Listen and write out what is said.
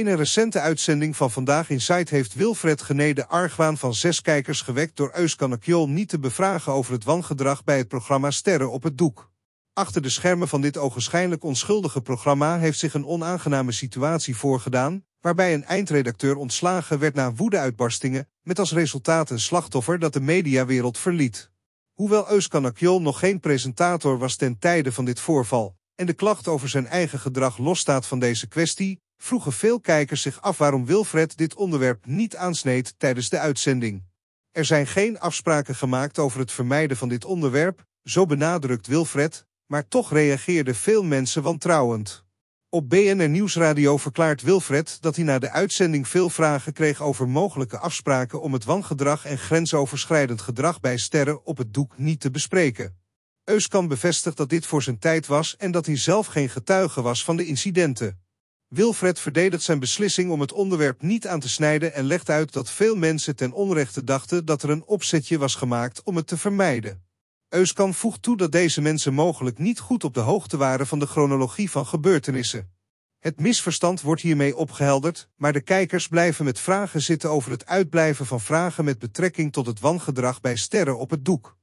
In een recente uitzending van Vandaag in Zuid heeft Wilfred geneden argwaan van zes kijkers gewekt door Euskanakjol niet te bevragen over het wangedrag bij het programma Sterren op het Doek. Achter de schermen van dit ogenschijnlijk onschuldige programma heeft zich een onaangename situatie voorgedaan, waarbij een eindredacteur ontslagen werd na woedeuitbarstingen, met als resultaat een slachtoffer dat de mediawereld verliet. Hoewel Euskanakjol nog geen presentator was ten tijde van dit voorval, en de klacht over zijn eigen gedrag losstaat van deze kwestie, vroegen veel kijkers zich af waarom Wilfred dit onderwerp niet aansneed tijdens de uitzending. Er zijn geen afspraken gemaakt over het vermijden van dit onderwerp, zo benadrukt Wilfred, maar toch reageerden veel mensen wantrouwend. Op BNR Nieuwsradio verklaart Wilfred dat hij na de uitzending veel vragen kreeg over mogelijke afspraken om het wangedrag en grensoverschrijdend gedrag bij sterren op het doek niet te bespreken. Euskan bevestigt dat dit voor zijn tijd was en dat hij zelf geen getuige was van de incidenten. Wilfred verdedigt zijn beslissing om het onderwerp niet aan te snijden en legt uit dat veel mensen ten onrechte dachten dat er een opzetje was gemaakt om het te vermijden. Euskan voegt toe dat deze mensen mogelijk niet goed op de hoogte waren van de chronologie van gebeurtenissen. Het misverstand wordt hiermee opgehelderd, maar de kijkers blijven met vragen zitten over het uitblijven van vragen met betrekking tot het wangedrag bij sterren op het doek.